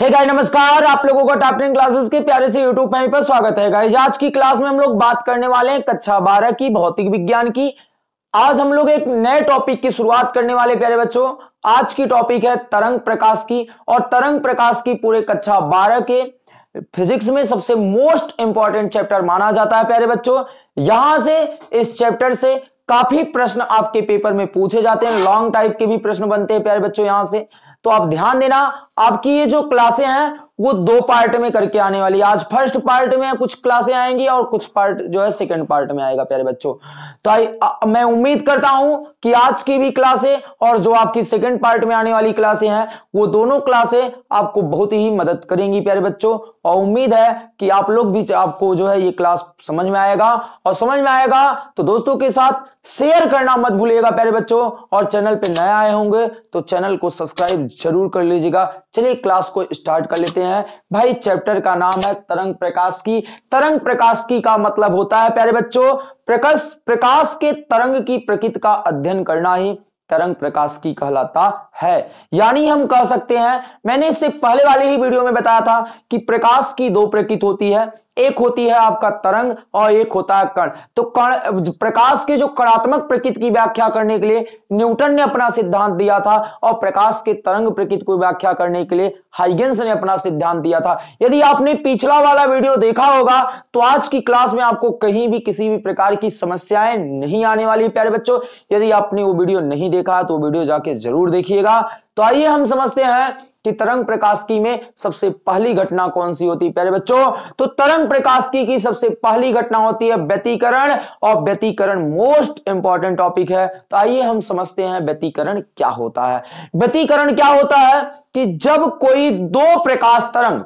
hey guys नमस्कार आप लोगों का टॉप टेन क्लासेस के प्यारे से यूट्यूब पैनल पर स्वागत है गाइस आज की क्लास में हम लोग बात करने वाले हैं कक्षा बारह की भौतिक विज्ञान की आज हम लोग एक नए टॉपिक की शुरुआत करने वाले प्यारे बच्चों आज की टॉपिक है तरंग प्रकाश की और तरंग प्रकाश की पूरे कक्षा बारह के फिजिक्स में सबसे मोस्ट इंपॉर्टेंट चैप्टर माना जाता है प्यारे बच्चों यहां से इस चैप्टर से काफी प्रश्न आपके पेपर में पूछे जाते हैं लॉन्ग टाइप के भी प्रश्न बनते हैं प्यारे बच्चों यहां से तो आप ध्यान देना आपकी ये जो क्लासे हैं वो दो पार्ट में करके आने वाली आज फर्स्ट पार्ट में कुछ क्लासे आएंगी और कुछ पार्ट जो है सेकंड पार्ट में आएगा प्यारे बच्चों तो आ, मैं उम्मीद करता हूं कि आज की भी क्लासे और जो आपकी सेकंड पार्ट में आने वाली क्लासे हैं वो दोनों क्लासे आपको बहुत ही मदद करेंगी प्यारे बच्चों और उम्मीद है कि आप लोग भी आपको जो है ये क्लास समझ में आएगा और समझ में आएगा तो दोस्तों के साथ शेयर करना मत भूलिएगा प्यारे बच्चों और चैनल पे नए आए होंगे तो चैनल को सब्सक्राइब जरूर कर लीजिएगा चलिए क्लास को स्टार्ट कर लेते हैं हैं भाई चैप्टर का नाम है तरंग प्रकाश की तरंग प्रकाश की का मतलब होता है प्यारे बच्चों प्रकाश प्रकाश के तरंग की प्रकृति का अध्ययन करना ही तरंग प्रकाश की कहलाता है यानी हम कह सकते हैं मैंने इससे पहले वाले ही वीडियो में बताया था कि प्रकाश की दो प्रकृति होती है एक होती है आपका तरंग और एक होता है कण तो कण प्रकाश के जो कणात्मक प्रकृति की व्याख्या करने के लिए न्यूटन ने अपना सिद्धांत दिया था और प्रकाश के तरंग प्रकृति को व्याख्या करने के लिए हाइगेंस ने अपना सिद्धांत दिया था यदि आपने पिछला वाला वीडियो देखा होगा तो आज की क्लास में आपको कहीं भी किसी भी प्रकार की समस्याएं नहीं आने वाली प्यारे बच्चों यदि आपने वो वीडियो नहीं देखा तो वीडियो जाके जरूर देखिएगा तो आइए हम समझते हैं कि तरंग प्रकाशिकी में सबसे पहली घटना कौन सी होती है प्यारे बच्चों तो तरंग प्रकाशिकी की सबसे पहली घटना होती है व्यतीकरण और व्यतीकरण मोस्ट इंपॉर्टेंट टॉपिक है तो आइए हम समझते हैं व्यतीकरण क्या होता है व्यतीकरण क्या होता है कि जब कोई दो प्रकाश तरंग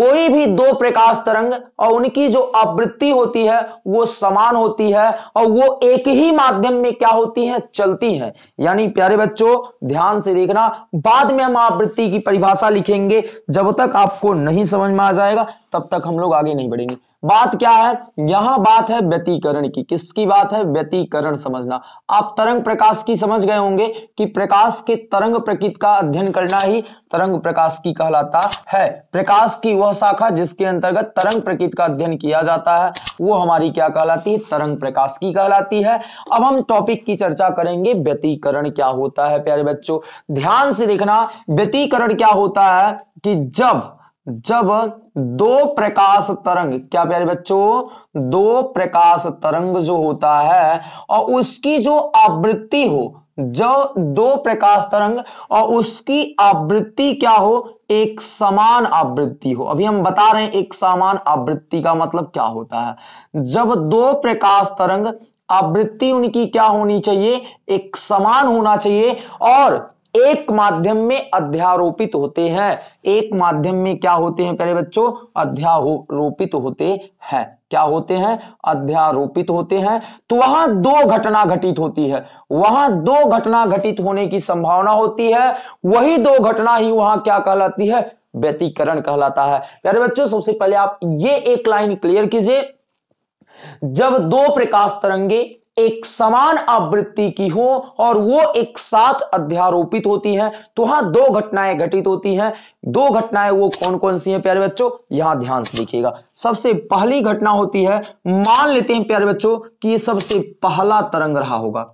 कोई भी दो प्रकाश तरंग और उनकी जो आवृत्ति होती है वो समान होती है और वो एक ही माध्यम में क्या होती है चलती है यानी प्यारे बच्चों ध्यान से देखना बाद में हम आवृत्ति की परिभाषा लिखेंगे जब तक आपको नहीं समझ में आ जाएगा तब तक हम लोग आगे नहीं बढ़ेंगे बात क्या है यहां बात है व्यतीकरण की किसकी बात है व्यतीकरण समझना आप तरंग प्रकाश की समझ गए होंगे कि प्रकाश के तरंग प्रकृति का अध्ययन करना ही तरंग प्रकाश की कहलाता है प्रकाश की वह शाखा जिसके अंतर्गत तरंग प्रकृति का अध्ययन किया जाता है वो हमारी क्या कहलाती है तरंग प्रकाश की कहलाती है अब हम टॉपिक की चर्चा करेंगे व्यतीकरण क्या होता है प्यारे बच्चों ध्यान से देखना व्यतीकरण क्या होता है कि जब जब दो प्रकाश तरंग क्या प्यारे बच्चों दो प्रकाश तरंग जो होता है और उसकी जो आवृत्ति हो जो दो प्रकाश तरंग और उसकी आवृत्ति क्या हो एक समान आवृत्ति हो अभी हम बता रहे हैं एक समान आवृत्ति का मतलब क्या होता है जब दो प्रकाश तरंग आवृत्ति उनकी क्या होनी चाहिए एक समान होना चाहिए और एक माध्यम में अध्यारोपित होते हैं एक माध्यम में क्या होते हैं प्यारे बच्चों अध्यारोपित होते हैं क्या होते हैं अध्यारोपित होते हैं तो वहां दो घटना घटित होती है वहां दो घटना घटित होने की संभावना होती है वही दो घटना ही वहां क्या कहलाती है व्यतीकरण कहलाता है प्यारे बच्चों सबसे पहले आप ये एक लाइन क्लियर कीजिए जब दो प्रकाश तरंगे एक समान आवृत्ति की हो और वो एक साथ अध्यारोपित होती हैं तो हां दो घटनाएं घटित होती हैं दो घटनाएं वो कौन कौन सी हैं प्यारे बच्चों यहां ध्यान से देखिएगा सबसे पहली घटना होती है मान लेते हैं प्यारे बच्चों कि ये सबसे पहला तरंग रहा होगा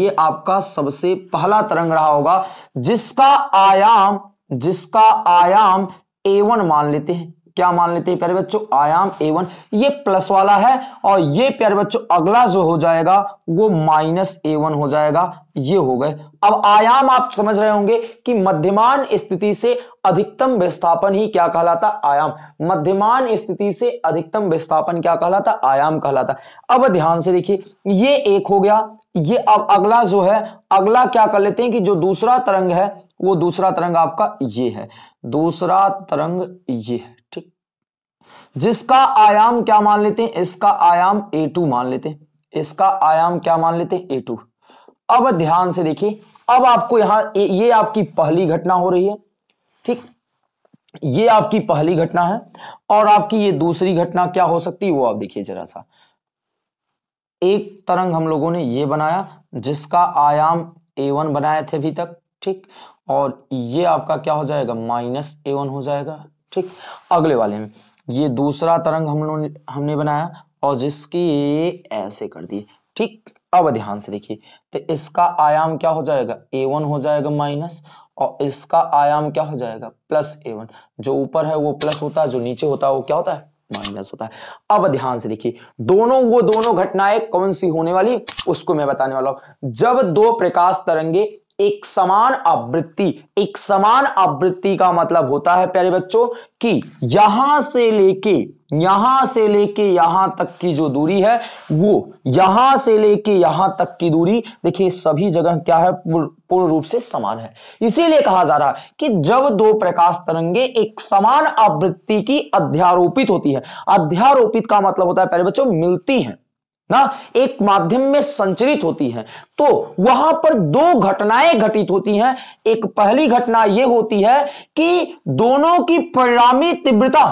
ये आपका सबसे पहला तरंग रहा होगा जिसका आयाम जिसका आयाम ए मान लेते हैं क्या मान लेते हैं प्यारे बच्चों आयाम ए वन ये प्लस वाला है और ये प्यारे बच्चों अगला जो हो जाएगा वो माइनस ए वन हो जाएगा ये हो गए अब आयाम आप समझ रहे होंगे कि मध्यमान स्थिति से अधिकतम विस्थापन ही क्या कहलाता आयाम मध्यमान स्थिति से अधिकतम विस्थापन क्या कहलाता आयाम कहलाता अब ध्यान से देखिए ये एक हो गया ये अब अगला जो है अगला क्या कर लेते हैं कि जो दूसरा तरंग है वो दूसरा तरंग आपका ये है दूसरा तरंग ये है जिसका आयाम क्या मान लेते हैं इसका आयाम ए टू मान लेते हैं इसका आयाम क्या मान लेते हैं ए टू अब ध्यान से देखिए अब आपको यहां ये आपकी पहली घटना हो रही है ठीक ये आपकी पहली घटना है और आपकी ये दूसरी घटना क्या हो सकती है वो आप देखिए जरा सा एक तरंग हम लोगों ने ये बनाया जिसका आयाम ए वन बनाए थे अभी तक ठीक और ये आपका क्या हो जाएगा माइनस ए वन हो जाएगा ठीक अगले वाले में ये दूसरा तरंग हम लोग हमने बनाया और जिसकी ऐसे कर दिए ठीक अब ध्यान से देखिए तो इसका आयाम क्या हो जाएगा ए वन हो जाएगा माइनस और इसका आयाम क्या हो जाएगा प्लस ए वन जो ऊपर है वो प्लस होता है जो नीचे होता है वो क्या होता है माइनस होता है अब ध्यान से देखिए दोनों वो दोनों घटनाएं कौन सी होने वाली उसको मैं बताने वाला हूं जब दो प्रकाश तरंगे एक समान आवृत्ति एक समान आवृत्ति का मतलब होता है प्यारे बच्चों कि यहां से लेके यहां से लेके यहां तक की जो दूरी है वो यहां से लेके यहां तक की दूरी देखिए सभी जगह क्या है पूर्ण रूप से समान है इसीलिए कहा जा रहा है कि जब दो प्रकाश तरंगे एक समान आवृत्ति की अध्यारोपित होती है अध्यारोपित का मतलब होता है पहले बच्चों मिलती हैं ना एक माध्यम में संचरित होती है तो वहां पर दो घटनाएं घटित होती हैं एक पहली घटना यह होती है कि दोनों की परिणामी तीव्रता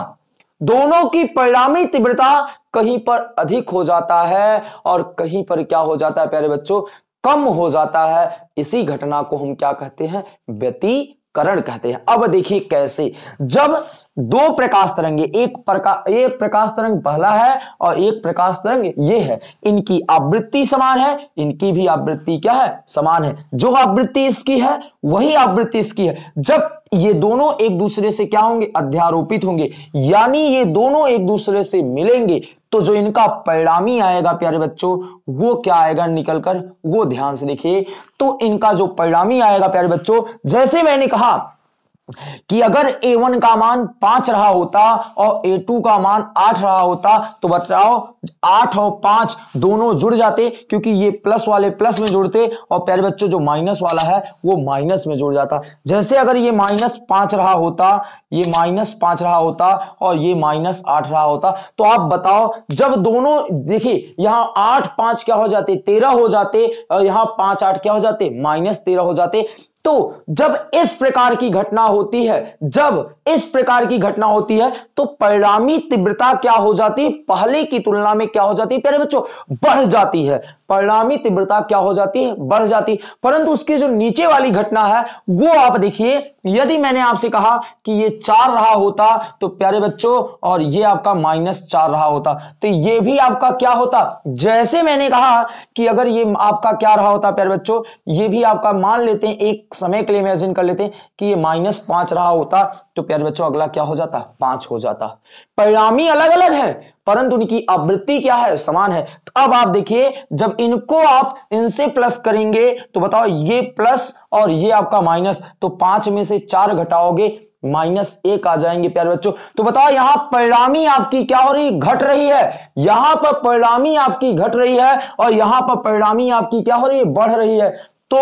दोनों की परिणामी तीव्रता कहीं पर अधिक हो जाता है और कहीं पर क्या हो जाता है प्यारे बच्चों कम हो जाता है इसी घटना को हम क्या कहते हैं व्यतीकरण कहते हैं अब देखिए कैसे जब दो प्रकाश तरंगे एक प्रकाश एक प्रकाश तरंग पहला है और एक प्रकाश तरंग ये है इनकी आवृत्ति समान है इनकी भी आवृत्ति क्या है समान है जो आवृत्ति इसकी है वही आवृत्ति इसकी है जब ये दोनों एक दूसरे से क्या होंगे अध्यारोपित होंगे यानी ये दोनों एक दूसरे से मिलेंगे तो जो इनका परिणामी आएगा प्यारे बच्चों वो क्या आएगा निकलकर वो ध्यान से देखिए तो इनका जो परिणामी आएगा प्यारे बच्चों जैसे मैंने कहा कि अगर A1 का मान पांच रहा होता और A2 का मान आठ रहा होता तो बताओ आठ और पांच दोनों जुड़ जाते क्योंकि ये प्लस वाले प्लस में जुड़ते और प्यारे बच्चों जो माइनस वाला है वो माइनस में जुड़ जाता जैसे अगर ये माइनस पांच रहा होता ये माइनस पांच रहा होता और ये माइनस आठ रहा होता तो आप बताओ जब दोनों देखिए यहां आठ पांच क्या हो जाते तेरह हो जाते यहां पांच आठ क्या हो जाते माइनस तेरह हो जाते तो जब इस प्रकार की घटना होती है जब इस प्रकार की घटना होती है तो परिणामी तीव्रता क्या हो जाती है पहले की तुलना में क्या हो जाती है प्यारे बच्चों बढ़ जाती है परिणामी तीव्रता क्या हो जाती है बढ़ जाती परंतु उसकी जो नीचे वाली घटना है वो आप देखिए यदि मैंने आपसे कहा कि ये चार रहा होता तो प्यारे बच्चों और ये आपका माइनस चार रहा होता तो ये भी आपका क्या होता जैसे मैंने कहा कि अगर ये आपका क्या रहा होता प्यारे बच्चों ये भी आपका मान लेते हैं एक समय के लिए इमेजिन कर लेते हैं कि ये माइनस पांच रहा होता तो प्यारे बच्चों अगला क्या हो जाता पांच हो जाता परिणामी अलग अलग है परंतु उनकी आवृत्ति क्या है समान है तो अब आप देखिए जब इनको आप इनसे प्लस करेंगे तो बताओ ये प्लस और ये आपका माइनस तो पांच में से चार घटाओगे माइनस एक आ जाएंगे प्यारे बच्चों तो बताओ यहां परिणामी आपकी क्या हो रही घट रही है यहां पर परिणामी आपकी घट रही है और यहां पर परिणामी आपकी क्या हो रही है बढ़ रही है तो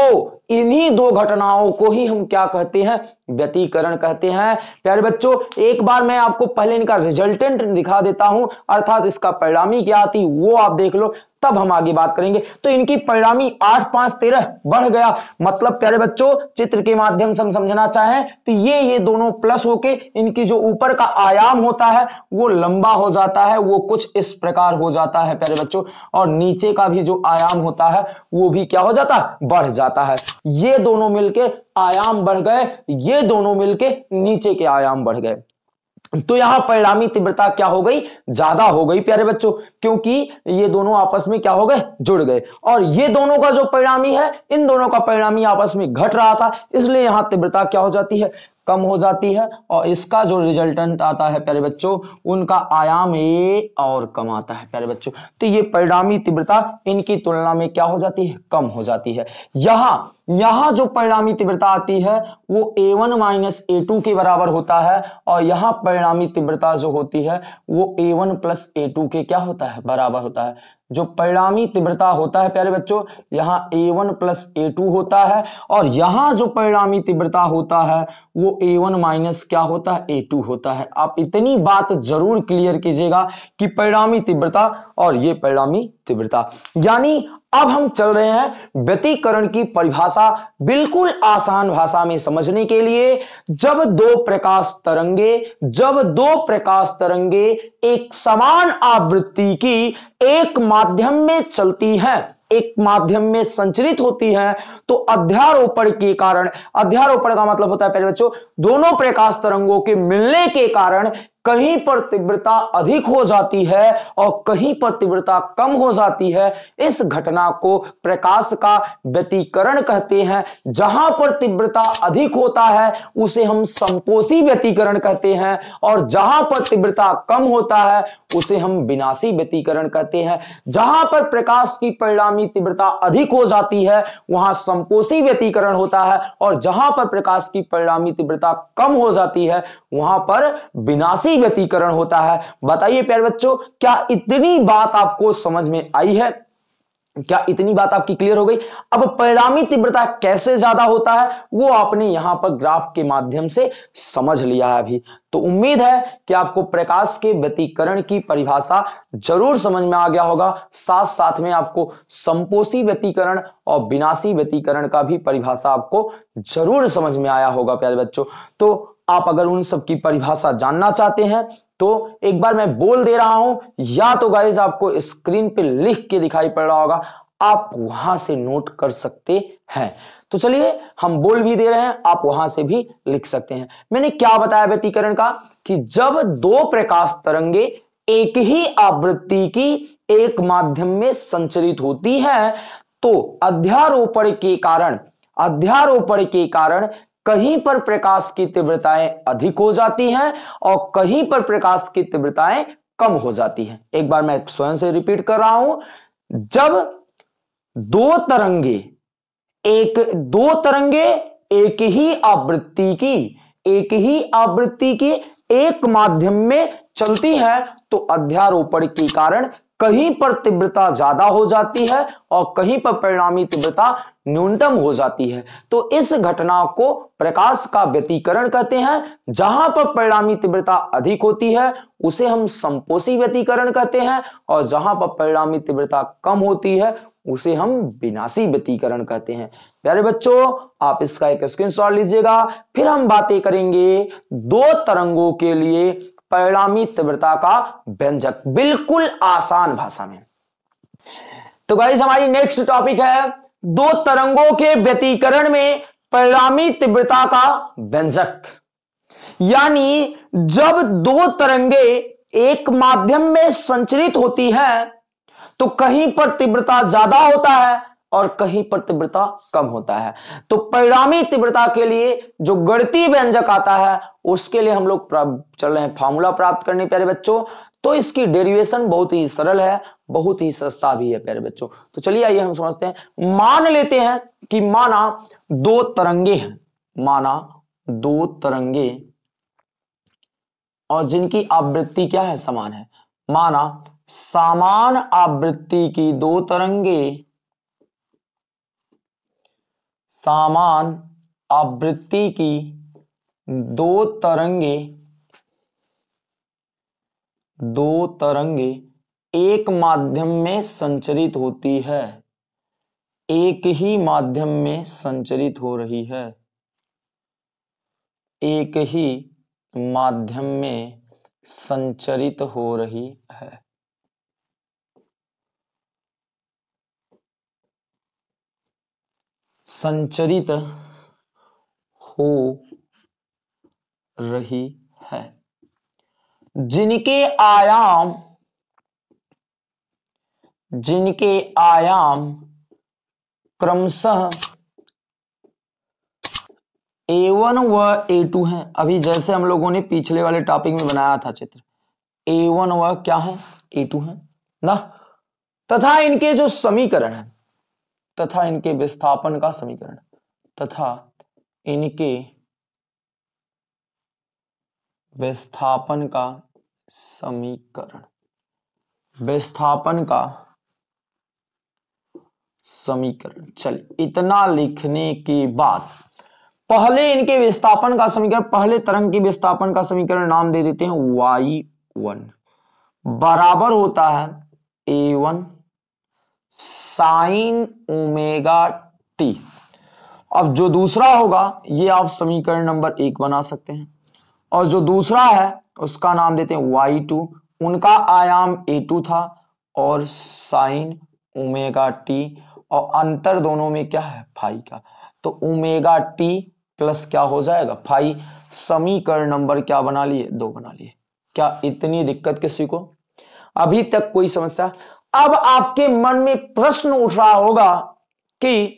इन्हीं दो घटनाओं को ही हम क्या कहते हैं व्यतीकरण कहते हैं प्यारे बच्चों एक बार मैं आपको पहले इनका रिजल्टेंट दिखा देता हूं अर्थात इसका परिणामी क्या आती वो आप देख लो तब हम आगे बात करेंगे तो इनकी परिणामी आठ पांच तेरह बढ़ गया मतलब प्यारे बच्चों चित्र के माध्यम से हम समझना चाहें तो ये ये दोनों प्लस होके इनकी जो ऊपर का आयाम होता है वो लंबा हो जाता है वो कुछ इस प्रकार हो जाता है प्यारे बच्चों और नीचे का भी जो आयाम होता है वो भी क्या हो जाता है बढ़ जाता है ये दोनों मिलकर आयाम बढ़ गए ये दोनों मिलकर नीचे के आयाम बढ़ गए तो यहां परिणामी तीव्रता क्या हो गई ज्यादा हो गई प्यारे बच्चों क्योंकि ये दोनों आपस में क्या हो गए जुड़ गए और ये दोनों का जो परिणामी है इन दोनों का परिणामी आपस में घट रहा था इसलिए यहां तीव्रता क्या हो जाती है कम हो जाती है और इसका जो रिजल्टेंट आता है प्यारे बच्चों उनका आयाम ए और कम आता है प्यारे बच्चों तो ये परिणामी तीव्रता इनकी तुलना में क्या हो जाती है कम हो जाती है यहाँ यहाँ जो परिणामी तीव्रता आती है वो A one minus A two के बराबर होता है और यहाँ परिणामी तीव्रता जो होती है वो A one plus A two के क्या होता है बराबर होता है जो परिणामी तीव्रता होता है प्यारे बच्चों यहाँ A one plus A two होता है और यहाँ जो परिणामी तीव्रता होता है वो ए वन माइनस क्या होता है ए टू होता है आप इतनी बात जरूर क्लियर कीजिएगा कि परिणामी तीव्रता और ये परिणामी तीव्रता यानी अब हम चल रहे हैं व्यतीकरण की परिभाषा बिल्कुल आसान भाषा में समझने के लिए जब दो प्रकाश तरंगे जब दो प्रकाश तरंगे एक समान आवृत्ति की एक माध्यम में चलती है एक माध्यम में संचरित होती है तो अध्यारोपण के कारण अध्यारोपण का मतलब होता है पहले बच्चों दोनों प्रकाश तरंगों के मिलने के कारण कहीं पर तीव्रता अधिक हो जाती है और कहीं पर तीव्रता कम हो जाती है इस घटना को प्रकाश का व्यतीकरण कहते हैं जहां पर तीव्रता अधिक होता है उसे हम संपोषी व्यतीकरण कहते हैं और जहां पर तीव्रता कम होता है उसे हम विनाशी व्यतीकरण कहते हैं जहां पर प्रकाश की परिणामी तीव्रता अधिक हो जाती है वहां संपोषी व्यतीकरण होता है और जहां पर प्रकाश की परिणामी तीव्रता कम हो जाती है वहां पर विनाशी से व्यतीकरण होता है बताइए प्यारे बच्चों क्या इतनी बात आपको समझ में आई है क्या इतनी बात आपकी क्लियर हो गई अब परिणामी तीव्रता कैसे ज्यादा होता है वो आपने यहां पर ग्राफ के माध्यम से समझ लिया है अभी तो उम्मीद है कि आपको प्रकाश के व्यतीकरण की परिभाषा जरूर समझ में आ गया होगा साथ साथ में आपको संपोषी व्यतीकरण और विनाशी व्यतीकरण का भी परिभाषा आपको जरूर समझ में आया होगा प्यारे बच्चों तो आप अगर उन सब की परिभाषा जानना चाहते हैं तो एक बार मैं बोल दे रहा हूं या तो गाइज आपको स्क्रीन पे लिख के दिखाई पड़ रहा होगा आप वहां से नोट कर सकते हैं तो चलिए हम बोल भी दे रहे हैं आप वहां से भी लिख सकते हैं मैंने क्या बताया व्यतीकरण का कि जब दो प्रकाश तरंगे एक ही आवृत्ति की एक माध्यम में संचरित होती है तो अध्यारोपण के कारण अध्यारोपण के कारण कहीं पर प्रकाश की तीव्रताएं अधिक हो जाती हैं और कहीं पर प्रकाश की तीव्रताएं कम हो जाती हैं एक बार मैं स्वयं से रिपीट कर रहा हूं जब दो तरंगे एक दो तरंगे एक ही आवृत्ति की एक ही आवृत्ति की एक माध्यम में चलती है तो अध्यारोपण के कारण कहीं पर तीव्रता ज्यादा हो जाती है और कहीं पर परिणामी तीव्रता न्यूनतम हो जाती है तो इस घटना को प्रकाश का व्यतीकरण कहते हैं जहां पर परिणामी तीव्रता अधिक होती है उसे हम संपोषी व्यतीकरण कहते हैं और जहां पर परिणामी तीव्रता कम होती है उसे हम विनाशी व्यतीकरण कहते हैं प्यारे बच्चों आप इसका एक स्क्रीनशॉट लीजिएगा फिर हम बातें करेंगे दो तरंगों के लिए परिणामी तीव्रता का व्यंजक बिल्कुल आसान भाषा में तो गाइज हमारी नेक्स्ट टॉपिक है दो तरंगों के व्यतीकरण में परिणामी तीव्रता का व्यंजक यानी जब दो तरंगे एक माध्यम में संचरित होती हैं तो कहीं पर तीव्रता ज्यादा होता है और कहीं पर तीव्रता कम होता है तो परिणामी तीव्रता के लिए जो गणती व्यंजक आता है उसके लिए हम लोग चल रहे हैं फॉर्मूला प्राप्त करने प्यारे बच्चों तो इसकी डेरिवेशन बहुत ही सरल है बहुत ही सस्ता भी है प्यारे बच्चों तो चलिए आइए हम समझते हैं मान लेते हैं कि माना दो तरंगे हैं माना दो तरंगे और जिनकी आवृत्ति क्या है समान है माना समान आवृत्ति की दो तरंगे सामान आवृत्ति की दो तरंगे दो तरंगे एक माध्यम में संचरित होती है एक ही माध्यम में संचरित हो रही है एक ही माध्यम में संचरित हो रही है संचरित हो रही है जिनके आयाम जिनके आयाम क्रमशः ए वन व ए टू है अभी जैसे हम लोगों ने पिछले वाले टॉपिक में बनाया था चित्र ए वन व क्या है ए टू है ना तथा इनके जो समीकरण है तथा इनके विस्थापन का समीकरण तथा इनके विस्थापन का समीकरण विस्थापन का समीकरण चल इतना लिखने के बाद पहले इनके विस्थापन का समीकरण पहले तरंग के विस्थापन का समीकरण नाम दे देते हैं y1 बराबर होता है a1 साइन ओमेगा टी अब जो दूसरा होगा ये आप समीकरण नंबर एक बना सकते हैं और जो दूसरा है उसका नाम देते हैं वाई टू उनका आयाम ए टू था और साइन ओमेगा टी और अंतर दोनों में क्या है फाई का तो ओमेगा टी प्लस क्या हो जाएगा फाई समीकरण नंबर क्या बना लिए दो बना लिए क्या इतनी दिक्कत किसी को अभी तक कोई समस्या अब आपके मन में प्रश्न उठ रहा होगा कि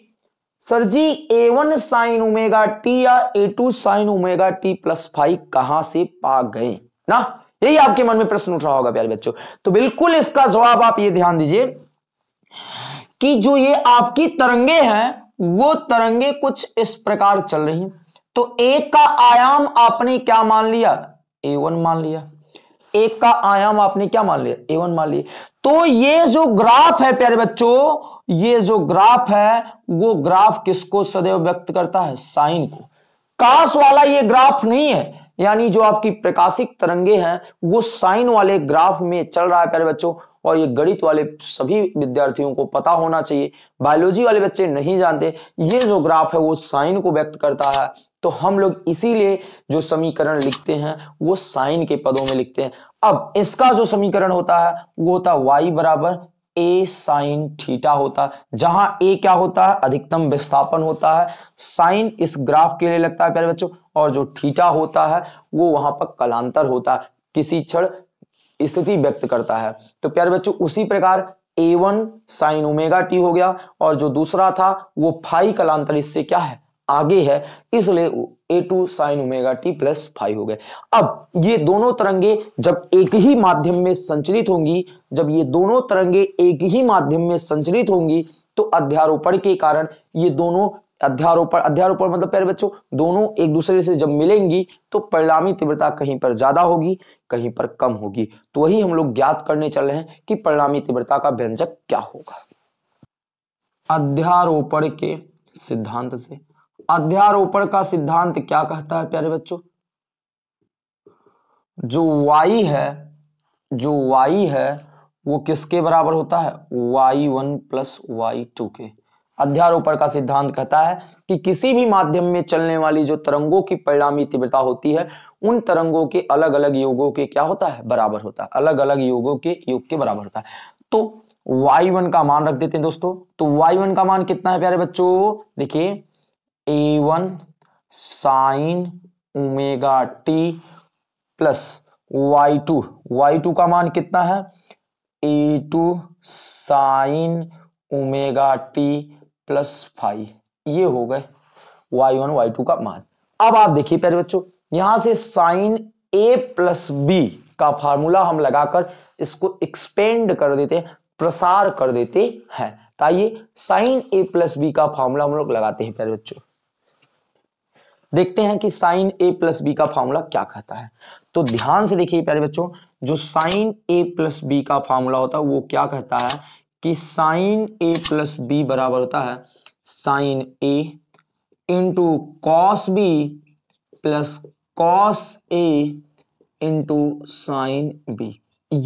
sir ji A one sine omega T या A two sine omega T plus five कहां से पा गए ना यही आपके मन में प्रश्न उठ रहा होगा प्यारे बच्चों तो बिल्कुल इसका जवाब आप ये ध्यान दीजिए कि जो ये आपकी तरंगे हैं वो तरंगे कुछ इस प्रकार चल रही हैं तो एक का आयाम आपने क्या मान लिया ए वन मान लिया एक का आयाम आपने क्या मान लिया ए वन मान लिया तो ये जो ग्राफ है प्यारे बच्चों ये जो ग्राफ है वो ग्राफ किसको सदैव व्यक्त करता है साइन को काश वाला ये ग्राफ नहीं है यानी जो आपकी प्रकाशिक तरंगे हैं वो साइन वाले ग्राफ में चल रहा है प्यारे बच्चों और ये गणित वाले सभी विद्यार्थियों को पता होना चाहिए बायोलॉजी वाले बच्चे नहीं जानते ये जो ग्राफ है वो साइन को व्यक्त करता है तो हम लोग इसीलिए जो समीकरण लिखते हैं वो साइन के पदों में लिखते हैं अब इसका जो समीकरण होता है वो होता है वाई बराबर ए साइन थीटा होता है जहां ए क्या होता है अधिकतम विस्थापन होता है साइन इस ग्राफ के लिए लगता है प्यारे बच्चों और जो थीटा होता है वो वहां पर कलांतर होता है किसी क्षण स्थिति व्यक्त करता है तो प्यारे बच्चों उसी प्रकार A one sine omega T हो गया और जो दूसरा था वो फाई कलांतर इससे क्या है आगे है इसलिए A two sine omega T plus five हो गए अब ये दोनों तरंगे जब एक ही माध्यम में संचरित होंगी जब ये दोनों तरंगे एक ही माध्यम में संचरित होंगी तो अध्यारोपण के कारण ये दोनों अध्यारोपण अध्यारोपण मतलब प्यारे बच्चों दोनों एक दूसरे से जब मिलेंगी तो परिणामी तीव्रता कहीं पर ज्यादा होगी कहीं पर कम होगी तो वही हम लोग ज्ञात करने चल रहे हैं कि परिणामी तीव्रता का व्यंजक क्या होगा अध्यारोपण के सिद्धांत से अध्यारोपण का सिद्धांत क्या कहता है प्यारे बच्चों जो वाई है जो वाई है वो किसके बराबर होता है Y one plus Y two के अध्यारोपण का सिद्धांत कहता है कि किसी भी माध्यम में चलने वाली जो तरंगों की परिणामी तीव्रता होती है उन तरंगों के अलग अलग योगों के क्या होता है बराबर होता है अलग अलग योगों के योग के बराबर होता है तो y1 का मान रख देते हैं दोस्तों तो y1 का मान कितना है प्यारे बच्चों देखिए A one sine omega T plus Y two Y two का मान कितना है A two sine omega T plus five ये हो गए वाई वन वाई टू का मान अब आप देखिए प्यारे बच्चों यहां से साइन ए प्लस बी का फार्मूला हम लगाकर इसको एक्सपेंड कर देते हैं प्रसार कर देते हैं तो आइए साइन ए प्लस बी का फार्मूला हम लोग लगाते हैं प्यारे बच्चों देखते हैं कि साइन ए प्लस बी का फार्मूला क्या कहता है तो ध्यान से देखिए प्यारे बच्चों जो साइन ए प्लस बी का फार्मूला होता है वो क्या कहता है कि साइन ए प्लस बी बराबर होता है sine A into cos B plus cos A into sine B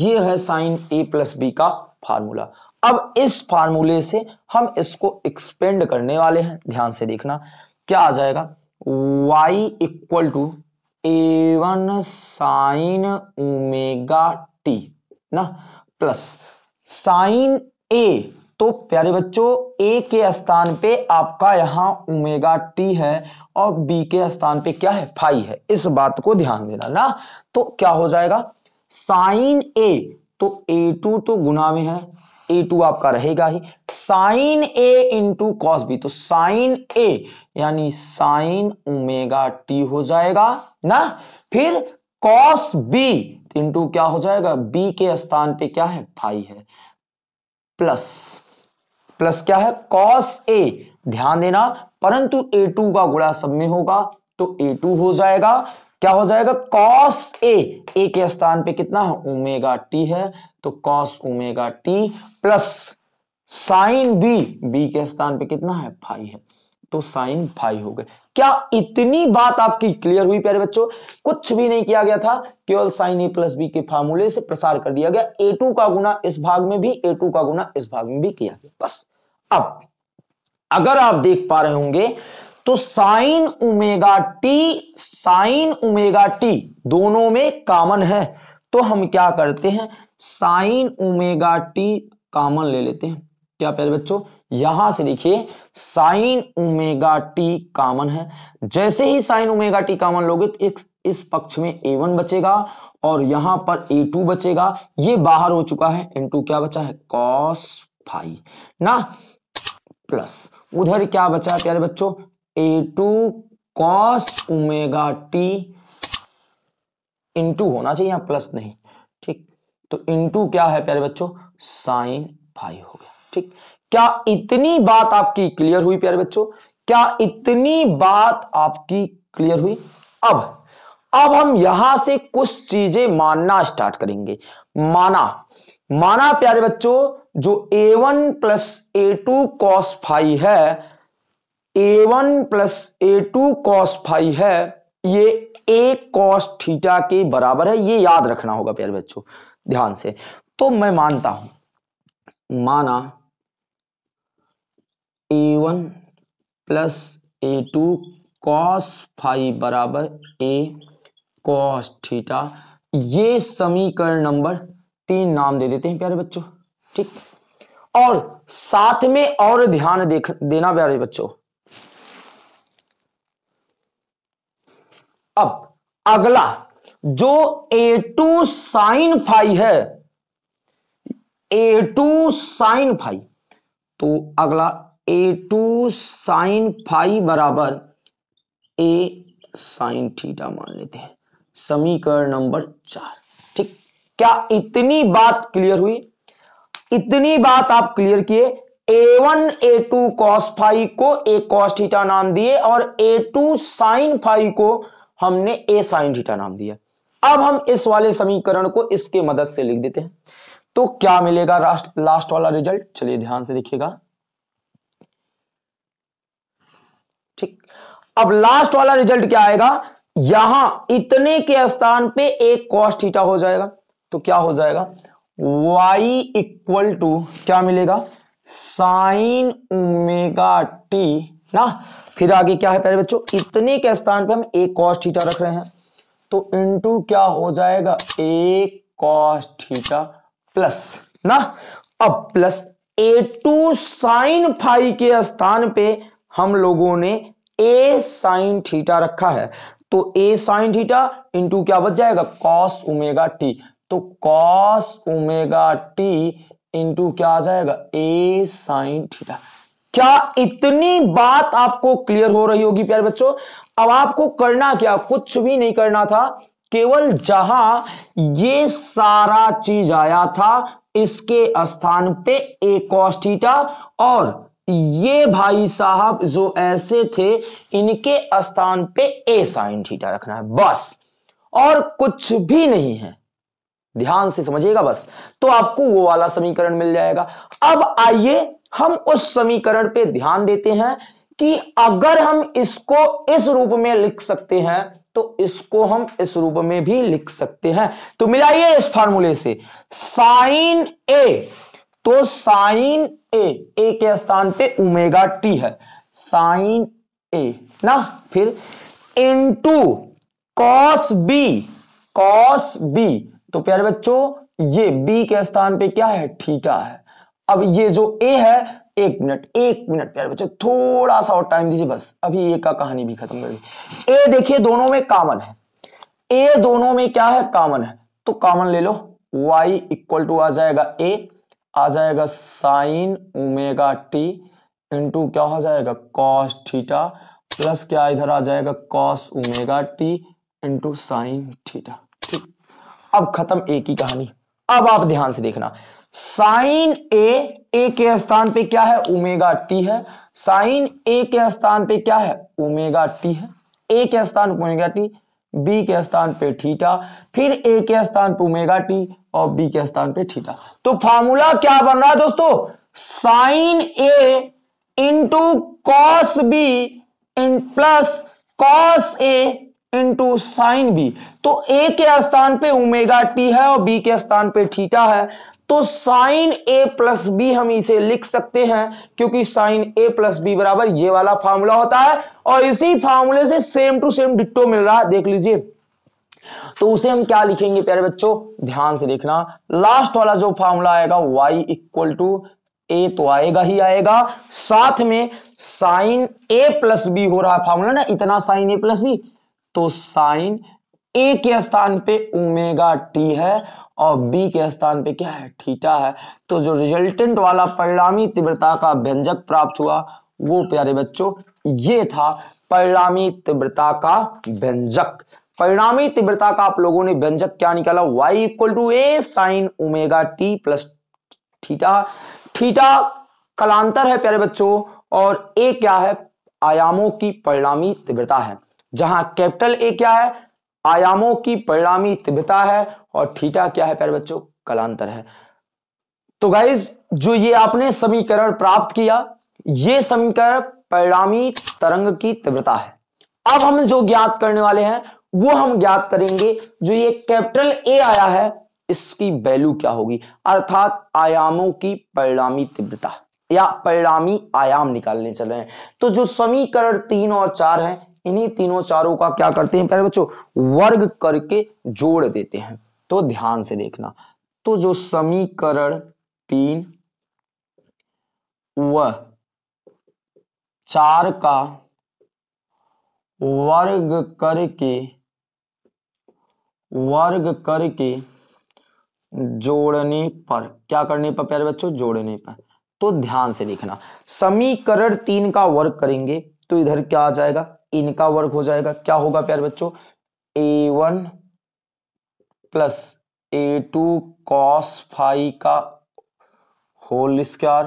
ये है साइन ए प्लस बी का फार्मूला अब इस फार्मूले से हम इसको एक्सपेंड करने वाले हैं ध्यान से देखना क्या आ जाएगा y equal to A one sine omega T ना प्लस साइन ए तो प्यारे बच्चों ए के स्थान पे आपका यहां ओमेगा टी है और बी के स्थान पे क्या है फाई है इस बात को ध्यान देना ना तो क्या हो जाएगा साइन ए तो ए टू तो गुना में है ए टू आपका रहेगा ही sine A into cos B तो साइन ए यानी साइन ओमेगा टी हो जाएगा ना फिर कॉस बी इंटू क्या हो जाएगा बी के स्थान पे क्या है फाई है प्लस प्लस क्या है कॉस ए ध्यान देना परंतु ए टू का गुणा सब में होगा तो ए टू हो जाएगा क्या हो जाएगा कॉस ए ए के स्थान पे कितना है ओमेगा टी है तो cos omega T plus sine B B के स्थान पे कितना है फाइव है तो साइन फाइव हो गए क्या इतनी बात आपकी क्लियर हुई प्यारे बच्चों कुछ भी नहीं किया गया था केवल साइन ए प्लस बी के फार्मूले से प्रसार कर दिया गया ए टू का गुना इस भाग में भी ए टू का गुना इस भाग में भी किया गया बस अब अगर आप देख पा रहे होंगे तो sine omega T sine omega T दोनों में कॉमन है तो हम क्या करते हैं साइन उमेगा टी कॉमन ले लेते हैं क्या प्यारे बच्चों यहां से देखिए साइन ओमेगा टी कॉमन है जैसे ही साइन ओमेगा टी कॉमन लोगे तो इस पक्ष में ए वन बचेगा और यहां पर ए टू बचेगा ये बाहर हो चुका है टू क्या बचा है कॉस फाइव ना प्लस उधर क्या बचा प्यारे बच्चों A two cos omega T into होना चाहिए यहां प्लस नहीं ठीक तो इंटू क्या है प्यारे बच्चों साइन फाइव हो गया ठीक क्या इतनी बात आपकी क्लियर हुई प्यारे बच्चों क्या इतनी बात आपकी क्लियर हुई अब अब हम यहां से कुछ चीजें मानना स्टार्ट करेंगे माना माना प्यारे बच्चों जो A one plus A two cos five है A one plus A two cos five है ये ए कॉस थीटा के बराबर है ये याद रखना होगा प्यारे बच्चों ध्यान से तो मैं मानता हूं माना A one plus A two cos five बराबर ए कॉस थीटा ये समीकरण नंबर तीन नाम दे देते हैं प्यारे बच्चों ठीक और साथ में और ध्यान देख देना प्यारे बच्चों अब अगला जो ए टू साइन फाइव है ए टू साइन फाइव तो अगला ए टू साइन फाइव बराबर ए साइन थीटा मान लेते हैं समीकरण नंबर चार ठीक क्या इतनी बात क्लियर हुई इतनी बात आप क्लियर किए A one A two cos five को ए कॉस थीटा नाम दिए और ए टू साइन फाइव को हमने ए साइन थीटा नाम दिया अब हम इस वाले समीकरण को इसके मदद से लिख देते हैं तो क्या मिलेगा लास्ट लास्ट वाला रिजल्ट चलिए ध्यान से देखिएगा अब लास्ट वाला रिजल्ट क्या आएगा यहां इतने के स्थान पे एक कॉस्ट थीटा हो जाएगा तो क्या हो जाएगा वाई इक्वल टू क्या मिलेगा साइन ओमेगा टी ना फिर आगे क्या है पहले बच्चों इतने के स्थान पे हम एक कॉस्ट थीटा रख रहे हैं तो इनटू क्या हो जाएगा एक कॉस्ट थीटा प्लस ना अब plus A two sine five के स्थान पे हम लोगों ने ए साइन थीटा रखा है तो ए साइन थीटा इंटू क्या बच जाएगा कॉस उमेगा टी तो कॉस उमेगा टी इंटू क्या आ जाएगा ए साइन थीटा क्या इतनी बात आपको क्लियर हो रही होगी प्यारे बच्चों अब आपको करना क्या कुछ भी नहीं करना था केवल जहां ये सारा चीज आया था इसके स्थान पे ए कॉस थीटा और ये भाई साहब जो ऐसे थे इनके स्थान पे ए साइन थीटा रखना है बस और कुछ भी नहीं है ध्यान से समझिएगा बस तो आपको वो वाला समीकरण मिल जाएगा अब आइए हम उस समीकरण पे ध्यान देते हैं कि अगर हम इसको इस रूप में लिख सकते हैं तो इसको हम इस रूप में भी लिख सकते हैं तो मिलाइए इस फॉर्मूले से साइन ए तो साइन ए ए के स्थान पे उमेगा टी है साइन ए ना फिर into cos B cos B तो प्यारे बच्चों ये बी के स्थान पे क्या है थीटा है अब ये जो ए है एक मिनट एक मिनट प्यारे बच्चों थोड़ा सा और टाइम दीजिए बस अभी ए का कहानी भी खत्म कर ए देखिए दोनों में कॉमन है ए दोनों में क्या है कॉमन है तो कॉमन ले लो y इक्वल टू आ जाएगा ए आ जाएगा साइन ओमेगा टी इंटू क्या हो जाएगा कॉस थीटा प्लस क्या इधर आ जाएगा cos omega T into sine theta ठीक अब खत्म ए की कहानी अब आप ध्यान से देखना साइन ए ए के स्थान पे क्या है ओमेगा टी है साइन ए के स्थान पे क्या है ओमेगा टी है ए के स्थान ओमेगा टी बी के स्थान पे थीटा फिर ए के स्थान पे ओमेगा टी और बी के स्थान पे थीटा तो फार्मूला क्या बन रहा है दोस्तों sine A into cos B in plus cos A into sine B तो ए के स्थान पे ओमेगा टी है और बी के स्थान पे थीटा है तो साइन ए प्लस बी हम इसे लिख सकते हैं क्योंकि साइन ए प्लस बी बराबर ये वाला फार्मूला होता है और इसी फार्मूले से सेम टू सेम डिट्टो मिल रहा है देख लीजिए तो उसे हम क्या लिखेंगे प्यारे बच्चों ध्यान से देखना लास्ट वाला जो फार्मूला आएगा वाई इक्वल टू ए तो आएगा ही आएगा साथ में साइन ए प्लस बी हो रहा फार्मूला ना इतना साइन ए प्लस बी तो साइन ए के स्थान पे ओमेगा टी है और बी के स्थान पे क्या है ठीटा है तो जो रिजल्टेंट वाला परिणामी तीव्रता का व्यंजक प्राप्त हुआ वो प्यारे बच्चों ये था परिणामी तीव्रता का व्यंजक परिणामी तीव्रता का आप लोगों ने व्यंजक क्या निकाला Y equal to A sine omega T plus theta theta कलांतर है प्यारे बच्चों और ए क्या है आयामों की परिणामी तीव्रता है जहां कैपिटल ए क्या है आयामों की परिणामी तीव्रता है और थीटा क्या है प्यारे बच्चों कलांतर है तो गाइज जो ये आपने समीकरण प्राप्त किया ये समीकरण परिणामी तरंग की तीव्रता है अब हम जो ज्ञात करने वाले हैं वो हम ज्ञात करेंगे जो ये कैपिटल ए आया है इसकी वैल्यू क्या होगी अर्थात आयामों की परिणामी तीव्रता या परिणामी आयाम निकालने चल रहे हैं तो जो समीकरण तीन और चार हैं इन्हीं तीनों चारों का क्या करते हैं प्यारे बच्चों वर्ग करके जोड़ देते हैं तो ध्यान से देखना तो जो समीकरण तीन व चार का वर्ग करके वर्ग करके जोड़ने पर क्या करने पर प्यारे बच्चों जोड़ने पर तो ध्यान से देखना समीकरण तीन का वर्ग करेंगे तो इधर क्या आ जाएगा इनका वर्ग हो जाएगा क्या होगा प्यार बच्चों A one plus A two cos five का होल स्क्वायर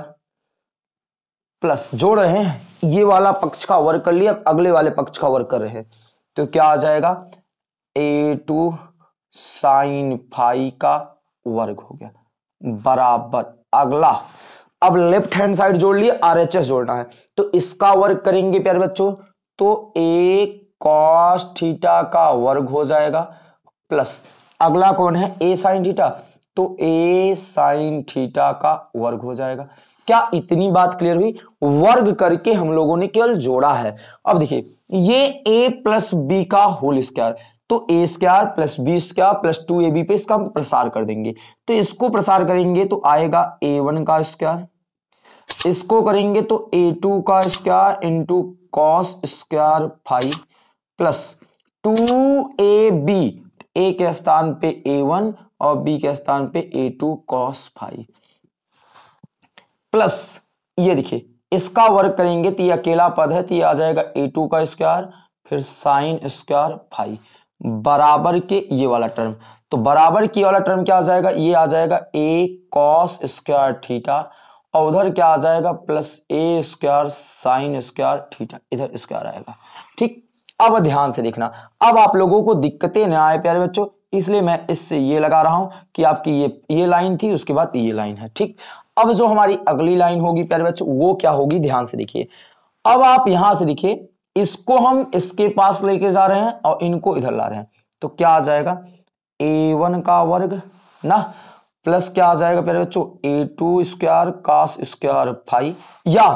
प्लस जोड़ रहे हैं ये वाला पक्ष का वर्ग कर लिया अगले वाले पक्ष का वर्ग कर रहे हैं तो क्या आ जाएगा ए टू साइन फाइव का वर्ग हो गया बराबर अगला अब लेफ्ट हैंड साइड जोड़ लिए आरएचएस जोड़ना है तो इसका वर्क करेंगे प्यारे बच्चों तो ए कॉस थीटा का वर्ग हो जाएगा प्लस अगला कौन है ए साइन थीटा तो ए साइन थीटा का वर्ग हो जाएगा क्या इतनी बात क्लियर हुई वर्ग करके हम लोगों ने केवल जोड़ा है अब देखिए ये ए प्लस बी का होल स्क्वायर तो A square plus B square plus two A B पे इसका हम प्रसार कर देंगे तो इसको प्रसार करेंगे तो आएगा ए वन का स्क्वायर इसको करेंगे तो ए टू का square into cos square five plus two A B A के स्थान पे ए वन और बी के स्थान पे A two cos five plus ये देखिए इसका वर्ग करेंगे तो ये अकेला पद है तो ये आ जाएगा ए टू का स्क्वायर फिर साइन स्क्वायर फाइव बराबर के ये वाला टर्म तो बराबर की वाला टर्म क्या आ जाएगा ये आ जाएगा ए कॉस स्क्वायर थीटा और उधर क्या आ जाएगा plus A square sine square theta इधर स्क्वायर आएगा ठीक अब ध्यान से देखना अब आप लोगों को दिक्कतें ना आए प्यारे बच्चों इसलिए मैं इससे ये लगा रहा हूं कि आपकी ये ये लाइन थी उसके बाद ये लाइन है ठीक अब जो हमारी अगली लाइन होगी प्यारे बच्चों वो क्या होगी ध्यान से देखिए अब आप यहां से देखिए इसको हम इसके पास लेके जा रहे हैं और इनको इधर ला रहे हैं तो क्या आ जाएगा ए वन का वर्ग ना प्लस क्या आ जाएगा प्यारे बच्चों A two square cos square five या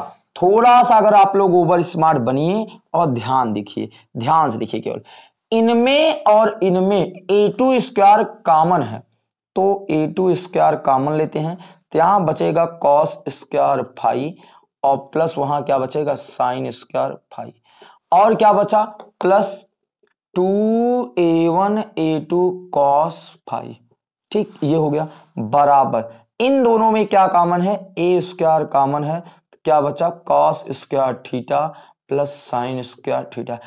थोड़ा सा अगर आप लोग ओवर स्मार्ट बनिए और ध्यान दिखिए ध्यान से देखिए केवल इनमें और इनमें ए टू स्क्वायर कॉमन है तो ए टू स्क्वायर कॉमन लेते हैं तो यहां बचेगा कॉस स्क्वायर फाइव और प्लस वहां क्या बचेगा साइन स्क्वायर फाइव और क्या बचा plus two A one A two cos five ठीक ये हो गया बराबर इन दोनों में क्या कॉमन है ए स्क्वायर कॉमन है क्या बचा cos square theta plus sine square theta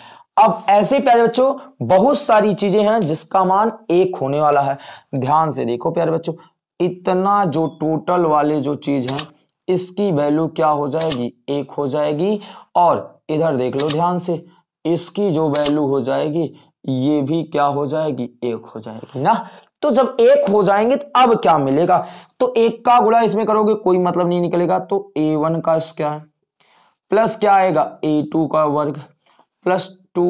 अब ऐसे प्यारे बच्चों बहुत सारी चीजें हैं जिसका मान एक होने वाला है ध्यान से देखो प्यारे बच्चों इतना जो टोटल वाले जो चीज है इसकी वैल्यू क्या हो जाएगी एक हो जाएगी और इधर देख लो ध्यान से इसकी जो वैल्यू हो जाएगी ये भी क्या हो जाएगी एक हो जाएगी ना तो जब एक हो जाएंगे तो अब क्या मिलेगा तो एक का गुणा इसमें करोगे कोई मतलब नहीं निकलेगा तो ए वन का स्क्वायर प्लस क्या आएगा ए टू का वर्ग plus two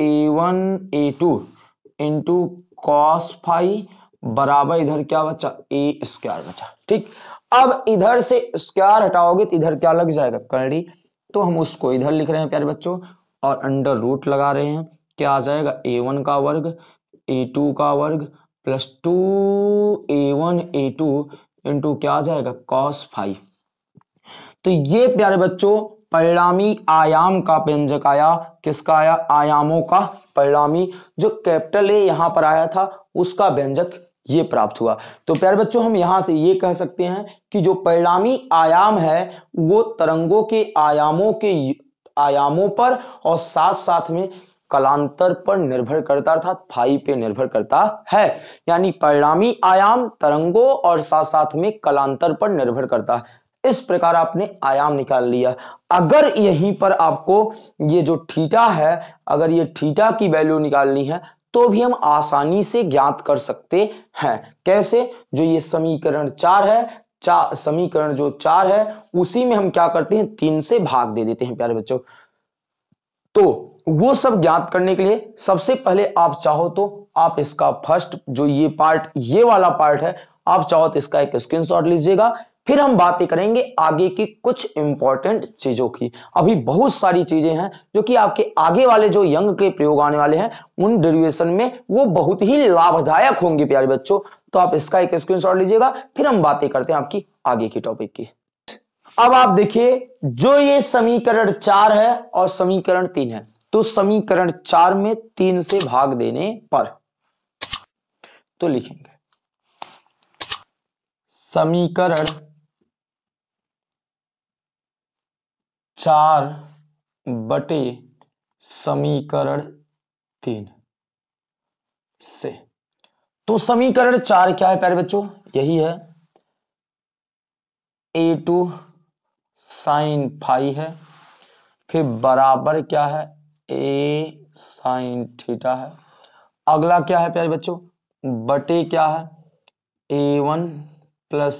A one A two into cos five बराबर इधर क्या बचा ए स्क्वायर बचा ठीक अब इधर से स्क्वायर हटाओगे तो इधर क्या लग जाएगा कर्णी तो हम उसको इधर लिख रहे हैं प्यारे बच्चों और अंडर रूट लगा रहे हैं क्या आ जाएगा ए वन का वर्ग ए टू का वर्ग plus two A one A two into क्या आ जाएगा कॉस फाइव तो ये प्यारे बच्चों परिणामी आयाम का व्यंजक आया किसका आया आयामों का परिणामी जो कैपिटल ए यहां पर आया था उसका व्यंजक ये प्राप्त हुआ तो प्यारे बच्चों हम यहां से ये कह सकते हैं कि जो परिणामी आयाम है वो तरंगों के आयामों के आयामों पर और साथ साथ में कलांतर पर निर्भर करता अर्थात फाई पे निर्भर करता है यानी परिणामी आयाम तरंगों और साथ साथ में कलांतर पर निर्भर करता है इस प्रकार आपने आयाम निकाल लिया अगर यहीं पर आपको ये जो ठीटा है अगर ये ठीटा की वैल्यू निकालनी है तो भी हम आसानी से ज्ञात कर सकते हैं कैसे जो ये समीकरण चार है चार समीकरण जो चार है उसी में हम क्या करते हैं तीन से भाग दे देते हैं प्यारे बच्चों तो वो सब ज्ञात करने के लिए सबसे पहले आप चाहो तो आप इसका फर्स्ट जो ये पार्ट ये वाला पार्ट है आप चाहो तो इसका एक स्क्रीनशॉट लीजिएगा फिर हम बातें करेंगे आगे की कुछ इंपॉर्टेंट चीजों की अभी बहुत सारी चीजें हैं जो कि आपके आगे वाले जो यंग के प्रयोग आने वाले हैं उन डेरिवेशन में वो बहुत ही लाभदायक होंगे प्यारे बच्चों तो आप इसका एक स्क्रीनशॉट लीजिएगा फिर हम बातें करते हैं आपकी आगे की टॉपिक की अब आप देखिए जो ये समीकरण चार है और समीकरण तीन है तो समीकरण चार में तीन से भाग देने पर तो लिखेंगे समीकरण चार बटे समीकरण तीन से तो समीकरण चार क्या है प्यारे बच्चों यही है ए टू साइन फाइव है फिर बराबर क्या है ए साइन थीटा है अगला क्या है प्यारे बच्चों बटे क्या है A one plus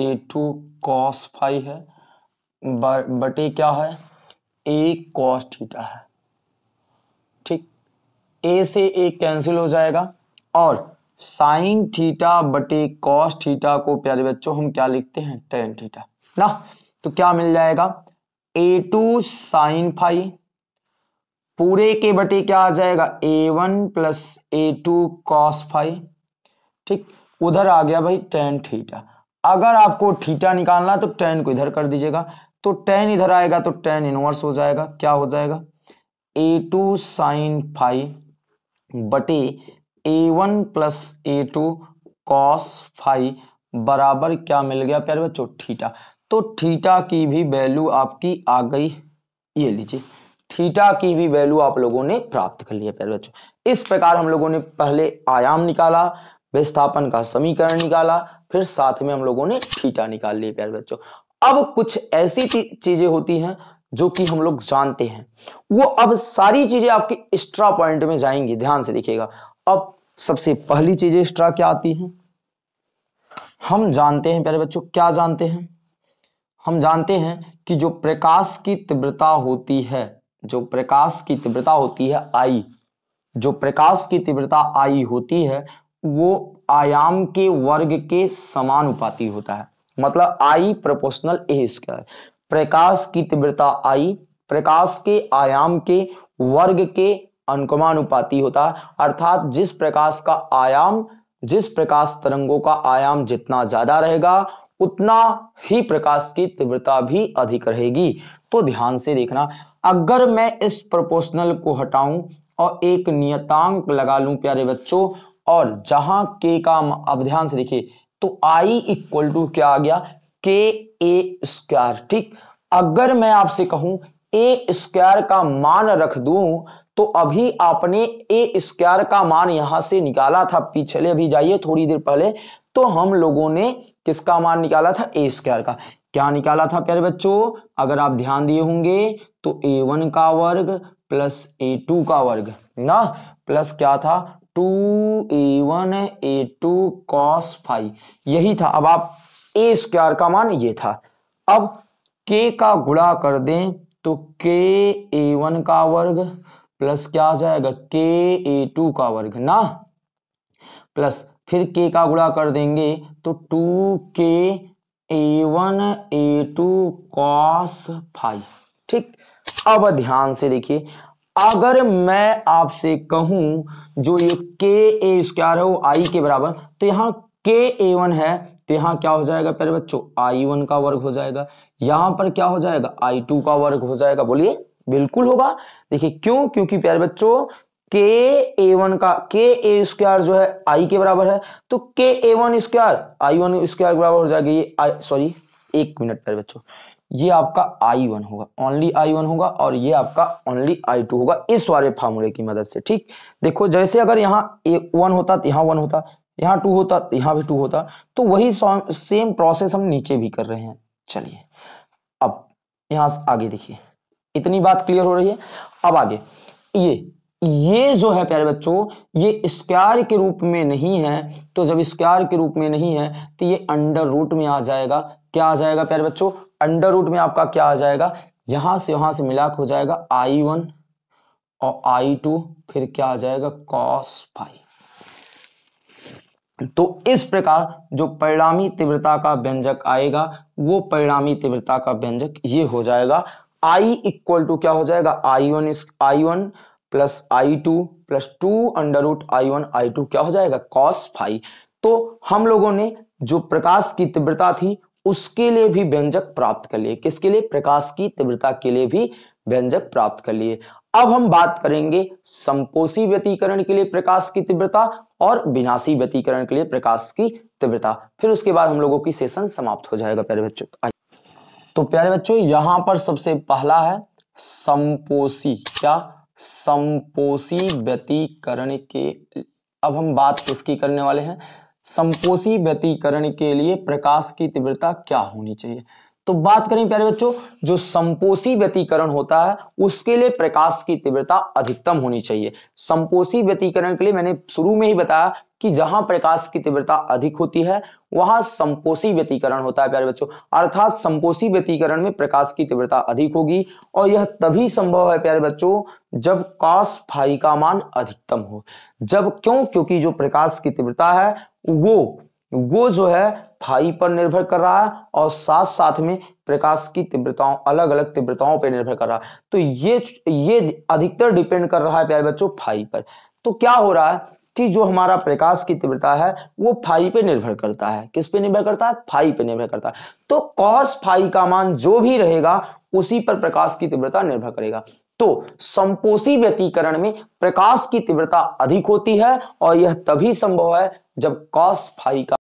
A two cos five है बटे क्या है ए कॉस थीटा है ठीक ए से ए कैंसिल हो जाएगा और साइन थीटा बटे कॉस थीटा को प्यारे बच्चों हम क्या लिखते हैं टेन थीटा ना तो क्या मिल जाएगा ए टू साइन फाइव पूरे के बटे क्या आ जाएगा A one plus A two cos five ठीक उधर आ गया भाई टेन थीटा अगर आपको थीटा निकालना है तो टेन को इधर कर दीजिएगा तो टेन इधर आएगा तो टेन इनवर्स हो जाएगा क्या हो जाएगा ए टू साइन फाइव बटे A one plus A two cos five बराबर क्या मिल गया प्यारे बच्चों थीटा तो थीटा की भी वैल्यू आपकी आ गई ये लीजिए थीटा की भी वैल्यू आप लोगों ने प्राप्त कर लिया प्यारे बच्चों इस प्रकार हम लोगों ने पहले आयाम निकाला विस्थापन का समीकरण निकाला फिर साथ में हम लोगों ने थीटा निकाल लिया प्यारे बच्चों अब कुछ ऐसी चीजें होती हैं जो कि हम लोग जानते हैं वो अब सारी चीजें आपके एक्स्ट्रा पॉइंट में जाएंगी ध्यान से देखिएगा अब सबसे पहली चीजें एक्स्ट्रा क्या आती है हम जानते हैं प्यारे बच्चों क्या जानते हैं हम जानते हैं कि जो प्रकाश की तीव्रता होती है जो प्रकाश की तीव्रता होती है आई जो प्रकाश की तीव्रता आई होती है वो आयाम के वर्ग के समान उपाती होता है मतलब आई प्रोपोर्शनल ए स्क्वायर प्रकाश की तीव्रता आई प्रकाश के आयाम के वर्ग के अनुक्रमानुपाती होता है अर्थात जिस प्रकाश का आयाम जिस प्रकाश तरंगों का आयाम जितना ज्यादा रहेगा उतना ही प्रकाश की तीव्रता भी अधिक रहेगी तो ध्यान से देखना अगर मैं इस प्रोपोर्शनल को हटाऊं और एक नियतांक लगा लूं प्यारे बच्चों और जहां के का अब ध्यान से देखिए तो आई इक्वल टू क्या आ गया के ए स्क्वायर ठीक अगर मैं आपसे कहूं ए स्क्वायर का मान रख दूं तो अभी आपने ए स्क्वायर का मान यहां से निकाला था पिछले अभी जाइए थोड़ी देर पहले तो हम लोगों ने किसका मान निकाला था ए स्क्वायर का क्या निकाला था प्यारे बच्चों अगर आप ध्यान दिए होंगे तो ए वन का वर्ग प्लस ए टू का वर्ग ना प्लस क्या था two A one A two cos five यही था अब आप ए स्क्वायर का मान ये था अब के का गुणा कर दें तो के ए वन का वर्ग प्लस क्या आ जाएगा के ए टू का वर्ग ना प्लस फिर के का गुणा कर देंगे तो two K A one A two cos five ठीक अब ध्यान से देखिए अगर मैं आपसे कहूं जो ये के ए स्क्वायर है वो आई के बराबर तो यहां के ए वन है तो यहाँ क्या हो जाएगा प्यारे बच्चों आई वन का वर्ग हो जाएगा यहां पर क्या हो जाएगा आई टू का वर्ग हो जाएगा बोलिए बिल्कुल होगा देखिए क्यों क्योंकि प्यारे बच्चों के ए वन का के ए स्क्वायर जो है आई के बराबर है तो K A one square I one square बराबर हो जाएगा ये सॉरी एक मिनट पर बच्चों ये आपका आई वन होगा ओनली आई वन होगा और ये आपका ओनली आई टू होगा इस वाले फार्मूले की मदद से ठीक देखो जैसे अगर यहाँ ए वन होता तो यहाँ वन होता यहाँ टू होता तो यहाँ भी टू होता तो वही सेम प्रोसेस हम नीचे भी कर रहे हैं चलिए अब यहाँ से आगे देखिए इतनी बात क्लियर हो रही है अब आगे ये ये जो है प्यारे बच्चों ये स्क्वायर के रूप में नहीं है तो जब स्क्वायर के रूप में नहीं है तो ये अंडर रूट में आ जाएगा क्या आ जाएगा प्यारे बच्चों अंडर रूट में आपका क्या आ जाएगा यहां से वहां से मिलाक हो जाएगा आई वन और आई टू फिर क्या आ जाएगा कॉस फाइव तो इस प्रकार जो परिणामी तीव्रता का व्यंजक आएगा वो परिणामी तीव्रता का व्यंजक ये हो जाएगा आई इक्वल टू क्या हो जाएगा I one I one plus I two plus two under root I one I two क्या हो जाएगा कॉस फाइव तो हम लोगों ने जो प्रकाश की तीव्रता थी उसके लिए भी व्यंजक प्राप्त कर लिए किसके लिए प्रकाश की तीव्रता के लिए भी व्यंजक प्राप्त कर लिए अब हम बात करेंगे संपोषी व्यतीकरण के लिए प्रकाश की तीव्रता और विनाशी व्यतीकरण के लिए प्रकाश की तीव्रता फिर उसके बाद हम लोगों की सेशन समाप्त हो जाएगा प्यारे बच्चों तो प्यारे बच्चों यहां पर सबसे पहला है संपोषी क्या संपोषी व्यतीकरण के अब हम बात किसकी करने वाले हैं संपोषी व्यतीकरण के लिए प्रकाश की तीव्रता क्या होनी चाहिए तो बात करें प्यारे बच्चों जो संपोषी व्यतीकरण होता है उसके लिए प्रकाश की तीव्रता अधिकतम होनी चाहिए संपोषी व्यतीकरण के लिए मैंने शुरू में ही बताया कि जहां प्रकाश की तीव्रता अधिक होती है वहां संपोषी व्यतीकरण होता है प्यारे बच्चों अर्थात संपोषी व्यतीकरण में प्रकाश की तीव्रता अधिक होगी और यह तभी संभव है प्यारे बच्चों जब कॉस फाई का मान अधिकतम हो जब क्यों क्योंकि जो प्रकाश की तीव्रता है वो गो जो है थाई पर निर्भर कर रहा है और साथ साथ में प्रकाश की तीव्रताओं अलग अलग तीव्रताओं पर निर्भर कर रहा है तो ये ये अधिकतर डिपेंड कर रहा है प्यारे बच्चों फाई पर तो क्या हो रहा है कि जो हमारा प्रकाश की तीव्रता है वो फाई पे निर्भर करता है किस पे निर्भर करता है फाई पे निर्भर करता है तो कॉस फाई का मान जो भी रहेगा उसी पर प्रकाश की तीव्रता निर्भर करेगा तो संपोषी व्यतीकरण में प्रकाश की तीव्रता अधिक होती है और यह तभी संभव है जब कॉस फाई का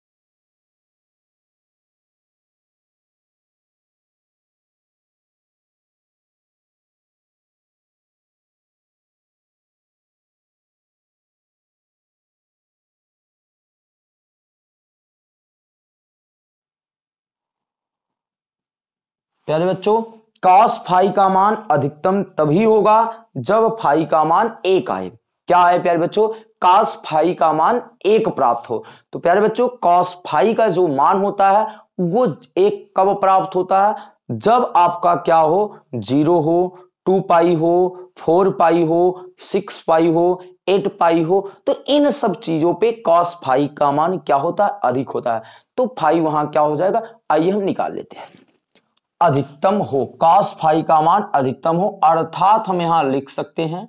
प्यारे बच्चों कास फाई का मान अधिकतम तभी होगा जब फाई का मान एक आए क्या है प्यारे बच्चों कॉस फाई का मान एक प्राप्त हो तो प्यारे बच्चों कॉस फाई का जो मान होता है वो एक कब प्राप्त होता है जब आपका क्या हो जीरो हो टू पाई हो फोर पाई हो सिक्स पाई हो एट पाई हो तो इन सब चीजों पे कॉस फाई का मान क्या होता है अधिक होता है तो फाई वहां क्या हो जाएगा आइए हम निकाल लेते हैं अधिकतम हो कॉस फाई का मान अधिकतम हो अर्थात हम यहां लिख सकते हैं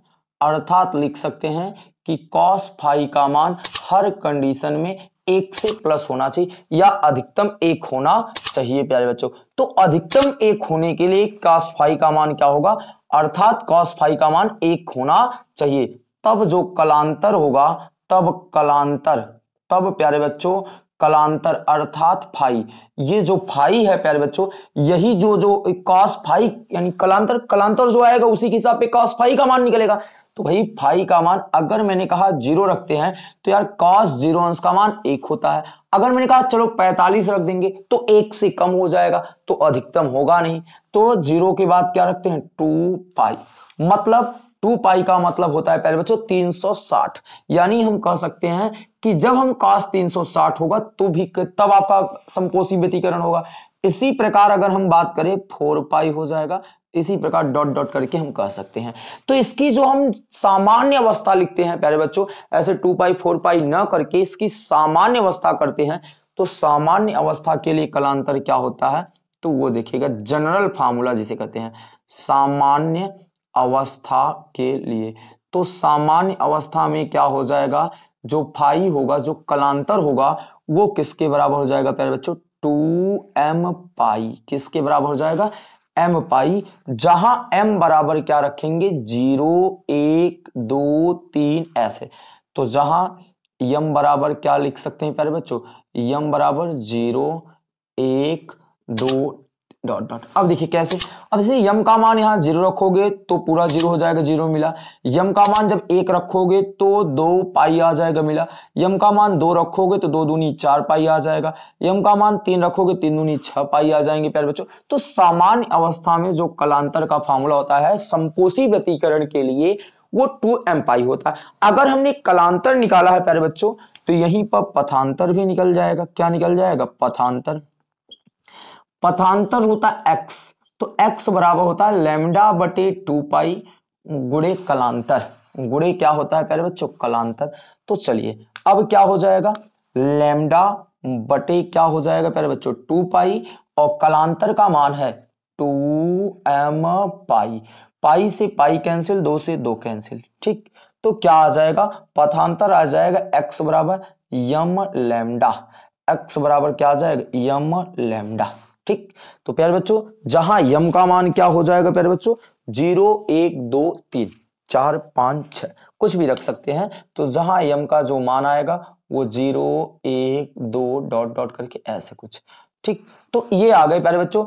अर्थात लिख सकते हैं कि कॉस फाई का मान हर कंडीशन में एक से प्लस होना चाहिए या अधिकतम एक होना चाहिए प्यारे बच्चों तो अधिकतम एक होने के लिए कॉस फाई का मान क्या होगा अर्थात कॉस फाई का मान एक होना चाहिए तब जो कलांतर होगा तब कलांतर तब प्यारे बच्चों कलांतर अर्थात फाई ये जो फाई है प्यारे बच्चों यही जो जो कॉस फाई यानी कलांतर कलांतर जो आएगा उसी के हिसाब पे कॉस फाई का मान निकलेगा तो भाई फाई का मान अगर मैंने कहा जीरो रखते हैं तो यार कॉस जीरो अंश का मान एक होता है अगर मैंने कहा चलो पैंतालीस रख देंगे तो एक से कम हो जाएगा तो अधिकतम होगा नहीं तो जीरो के बाद क्या रखते हैं टू पाई मतलब टू पाई का मतलब होता है पहले बच्चों 360 यानी हम कह सकते हैं कि जब हम कास 360 होगा तो भी तब आपका संकोषी व्यतीकरण होगा इसी प्रकार अगर हम बात करें फोर पाई हो जाएगा इसी प्रकार डॉट डॉट करके हम कह सकते हैं तो इसकी जो हम सामान्य अवस्था लिखते हैं प्यारे बच्चों ऐसे टू पाई फोर पाई न करके इसकी सामान्य अवस्था करते हैं तो सामान्य अवस्था के लिए कलांतर क्या होता है तो वो देखिएगा जनरल फार्मूला जिसे कहते हैं सामान्य अवस्था के लिए तो सामान्य अवस्था में क्या हो जाएगा जो फाई होगा जो कलांतर होगा वो किसके बराबर हो जाएगा प्यारे बच्चों टू एम पाई किसके बराबर हो जाएगा एम पाई जहां एम बराबर क्या रखेंगे जीरो एक दो तीन ऐसे तो जहां यम बराबर क्या लिख सकते हैं प्यारे बच्चों यम बराबर जीरो एक दो डॉट डॉट अब देखिए कैसे अब इसे यम का मान यहाँ जीरो रखोगे तो पूरा जीरो हो जाएगा जीरो मिला यम का मान जब एक रखोगे तो दो पाई आ जाएगा मिला यम का मान दो रखोगे तो दो दूनी चार पाई आ जाएगा यम का मान तीन रखोगे तीन दूनी छह पाई आ जाएंगे प्यारे बच्चों तो सामान्य अवस्था में जो कलांतर का फॉर्मूला होता है संपोषी व्यतीकरण के लिए वो टू एम पाई होता है अगर हमने कलांतर निकाला है प्यारे बच्चों तो यहीं पर पथांतर भी निकल जाएगा क्या निकल जाएगा पथांतर पथांतर होता एक्स तो एक्स बराबर होता है लेमडा बटे टू पाई गुड़े कलांतर गुड़े क्या होता है प्यारे बच्चों कलांतर तो चलिए अब क्या हो जाएगा लेमडा बटे क्या हो जाएगा प्यारे बच्चों टू पाई और कलांतर का मान है टू एम पाई पाई से पाई कैंसिल दो से दो कैंसिल ठीक तो क्या आ जाएगा पथांतर आ जाएगा एक्स बराबर यम लेमडा एक्स बराबर क्या आ जाएगा यम लेमडा ठीक तो प्यारे बच्चों जहां यम का मान क्या हो जाएगा प्यारे बच्चों जीरो एक दो तीन चार पांच छ कुछ भी रख सकते हैं तो जहां यम का जो मान आएगा वो जीरो एक दो डॉट डॉट करके ऐसे कुछ ठीक तो ये आ गए प्यारे बच्चों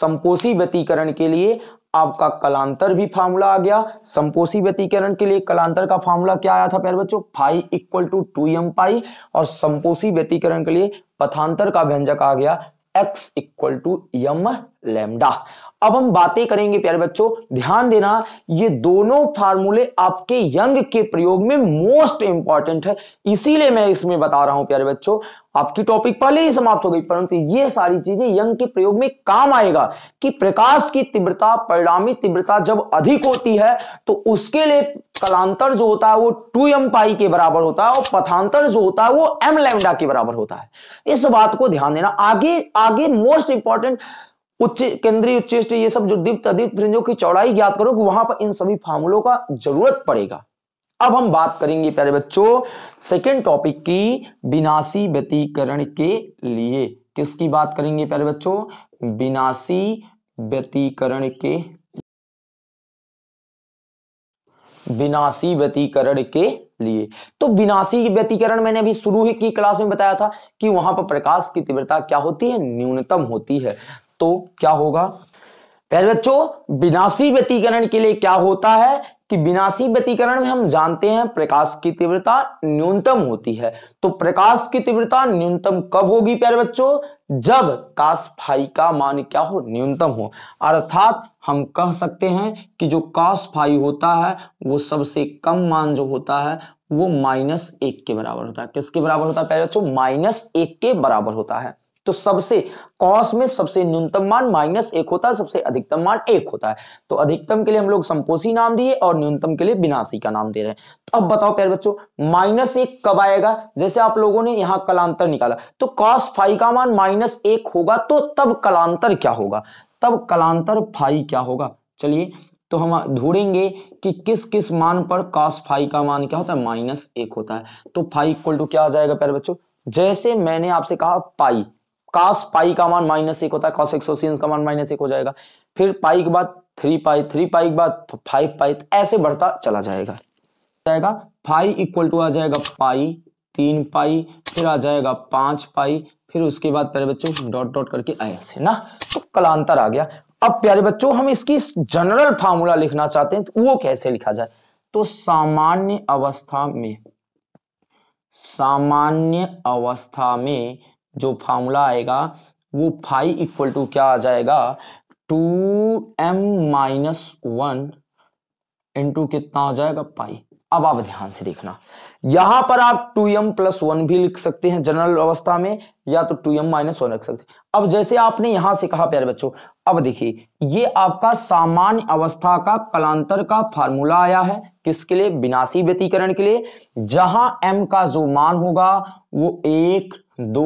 संपोषी व्यतीकरण के लिए आपका कलांतर भी फार्मूला आ गया संपोषी व्यतीकरण के लिए कलांतर का फार्मूला क्या आया था प्यारे बच्चों five equal to two M pi और संपोषी व्यतीकरण के लिए पथांतर का व्यंजक आ गया x equal to m lambda अब हम बातें करेंगे प्यारे बच्चों ध्यान देना ये दोनों फार्मूले आपके यंग के प्रयोग में मोस्ट इंपॉर्टेंट है इसीलिए मैं इसमें बता रहा हूं प्यारे बच्चों आपकी टॉपिक पहले ही समाप्त हो गई परंतु ये सारी चीजें यंग के प्रयोग में काम आएगा कि प्रकाश की तीव्रता परिणामी तीव्रता जब अधिक होती है तो उसके लिए कलांतर जो होता है वो टू एम पाई के बराबर होता है और पथांतर जो होता है वो एम लेमडा के बराबर होता है इस बात को ध्यान देना आगे आगे मोस्ट इंपॉर्टेंट उच्च केंद्रीय उच्च ये सब जो दीप्त अदीप फ्रिंजों की चौड़ाई ज्ञात करो वहां पर इन सभी फार्मूलों का जरूरत पड़ेगा अब हम बात करेंगे प्यारे बच्चों सेकेंड टॉपिक की विनाशी व्यतीकरण के लिए किसकी बात करेंगे प्यारे बच्चों विनाशी व्यतीकरण के विनाशी व्यतीकरण के लिए तो विनाशी व्यतीकरण मैंने अभी शुरू ही की क्लास में बताया था कि वहां पर प्रकाश की तीव्रता क्या होती है न्यूनतम होती है तो क्या होगा प्यारे बच्चों विनाशी व्यतीकरण के लिए क्या होता है कि विनाशी व्यतीकरण में हम जानते हैं प्रकाश की तीव्रता न्यूनतम होती है तो प्रकाश की तीव्रता न्यूनतम कब होगी प्यारे बच्चों जब काश फाई का मान क्या हो न्यूनतम हो अर्थात हम कह सकते हैं कि जो काश फाई होता है वो सबसे कम मान जो होता है वो माइनस एक के बराबर होता है किसके बराबर होता है प्यारे बच्चों माइनस एक के बराबर होता है तो सबसे कॉस में सबसे न्यूनतम मान माइनस एक होता है सबसे अधिकतम मान एक होता है तो अधिकतम के लिए हम लोग संपोषी नाम दिए और न्यूनतम के लिए विनाशी का नाम दे रहे हैं तो अब बताओ प्यारे बच्चों माइनस एक कब आएगा जैसे आप लोगों ने यहां कलांतर निकाला तो कॉस फाइव का मान माइनस एक होगा तो तब कलांतर क्या होगा तब कलांतर फाइव क्या होगा चलिए तो हम ढूंढेंगे कि किस किस मान पर कॉस फाइव का मान क्या होता है माइनस एक होता है तो फाइव इक्वल टू क्या आ जाएगा प्यारे बच्चों जैसे मैंने आपसे कहा पाई कास पाई का मान माइनस एक होता है कॉस एक्सोसियन का मान माइनस एक हो जाएगा फिर पाई के बाद थ्री पाई थ्री पाई के बाद फाइव पाई तो ऐसे बढ़ता चला जाएगा जाएगा फाइव इक्वल टू आ जाएगा पाई तीन पाई फिर आ जाएगा पांच पाई फिर उसके बाद प्यारे बच्चों डॉट डॉट करके ऐसे ना तो कलांतर आ गया अब प्यारे बच्चों हम इसकी जनरल फार्मूला लिखना चाहते हैं तो वो कैसे लिखा जाए तो सामान्य अवस्था में सामान्य अवस्था में जो फार्मूला आएगा वो फाइव इक्वल टू क्या आ जाएगा two M minus one into कितना हो जाएगा पाई अब आप ध्यान से देखना यहां पर आप टू एम प्लस वन भी लिख सकते हैं जनरल अवस्था में या तो टू एम माइनस वन लिख सकते हैं अब जैसे आपने यहां से कहा प्यारे बच्चों अब देखिए ये आपका सामान्य अवस्था का कलांतर का फार्मूला आया है किसके लिए विनाशी व्यतीकरण के लिए जहां m का जो मान होगा वो एक दो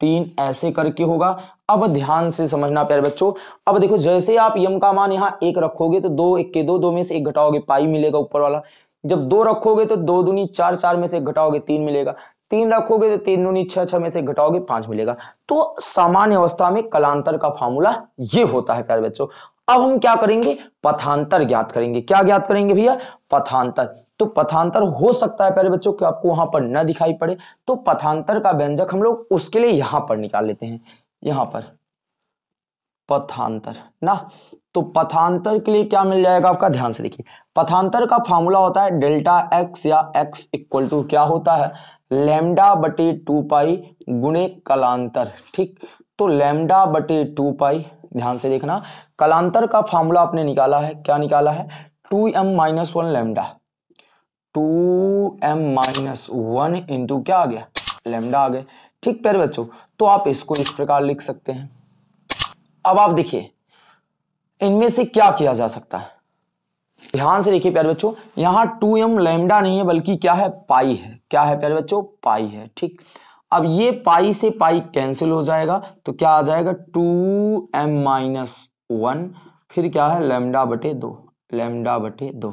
तीन ऐसे करके होगा अब ध्यान से समझना प्यारे बच्चों अब देखो जैसे आप यम का मान यहाँ एक रखोगे तो दो एक के दो दो में से एक घटाओगे पाई मिलेगा ऊपर वाला जब दो रखोगे तो दो दुनी चार चार में से घटाओगे तीन मिलेगा तीन रखोगे तो तीन दूनी छह छह में से घटाओगे पांच मिलेगा तो सामान्य अवस्था में कलांतर का फॉर्मूला ये होता है प्यारे बच्चों अब हम क्या करेंगे पथांतर ज्ञात करेंगे क्या ज्ञात करेंगे भैया पथांतर तो पथांतर हो सकता है प्यारे बच्चों कि आपको वहां पर न दिखाई पड़े तो पथांतर का व्यंजक हम लोग उसके लिए यहां पर निकाल लेते हैं यहां पर पथांतर ना तो पथांतर के लिए क्या मिल जाएगा आपका ध्यान से देखिए पथांतर का फॉर्मूला होता है डेल्टा एक्स या एक्स इक्वल टू क्या होता है लेमडा बटे टू पाई गुणे कलांतर ठीक तो लेमडा बटे टू पाई ध्यान से देखना कलांतर का फॉर्मूला आपने निकाला है क्या निकाला है two M minus one lambda two M minus one into क्या आ गया लेमडा आ गया ठीक प्यारे बच्चों तो आप इसको इस प्रकार लिख सकते हैं अब आप देखिए इनमें से क्या किया जा सकता है ध्यान से देखिए प्यारे बच्चों यहां टू एम लेमडा नहीं है बल्कि क्या है पाई है क्या है प्यारे बच्चों पाई है ठीक अब ये पाई से पाई कैंसिल हो जाएगा तो क्या आ जाएगा टू एम माइनस वन फिर क्या है लेमडा बटे दो लेमडा बटे दो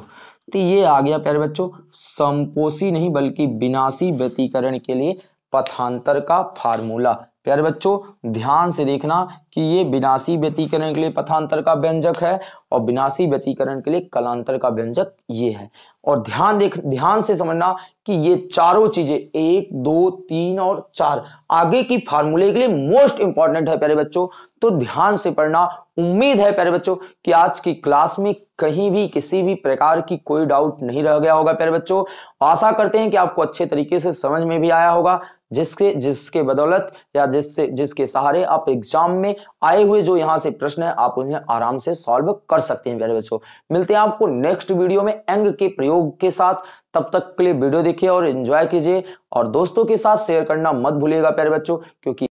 तो ये आ गया प्यारे बच्चों संपोषी नहीं बल्कि विनाशी व्यतीकरण के लिए पथांतर का फार्मूला प्यारे बच्चों ध्यान से देखना कि ये विनाशी व्यतीकरण के लिए पथांतर का व्यंजक है और विनाशी व्यतीकरण के लिए कलांतर का व्यंजक ये है और ध्यान देख ध्यान से समझना कि ये चारों चीजें एक दो तीन और चार आगे की फार्मूले के लिए मोस्ट इंपॉर्टेंट है प्यारे बच्चों तो ध्यान से पढ़ना उम्मीद है प्यारे बच्चों कि आज की क्लास में कहीं भी किसी भी प्रकार की कोई डाउट नहीं रह गया होगा प्यारे बच्चों आशा करते हैं कि आपको अच्छे तरीके से समझ में भी आया होगा जिसके जिसके बदौलत या जिससे जिसके सहारे आप एग्जाम में आए हुए जो यहाँ से प्रश्न है आप उन्हें आराम से सॉल्व कर सकते हैं प्यारे बच्चों मिलते हैं आपको नेक्स्ट वीडियो में अंग के प्रयोग के साथ तब तक के लिए वीडियो देखिए और एंजॉय कीजिए और दोस्तों के साथ शेयर करना मत भूलिएगा प्यारे बच्चों क्योंकि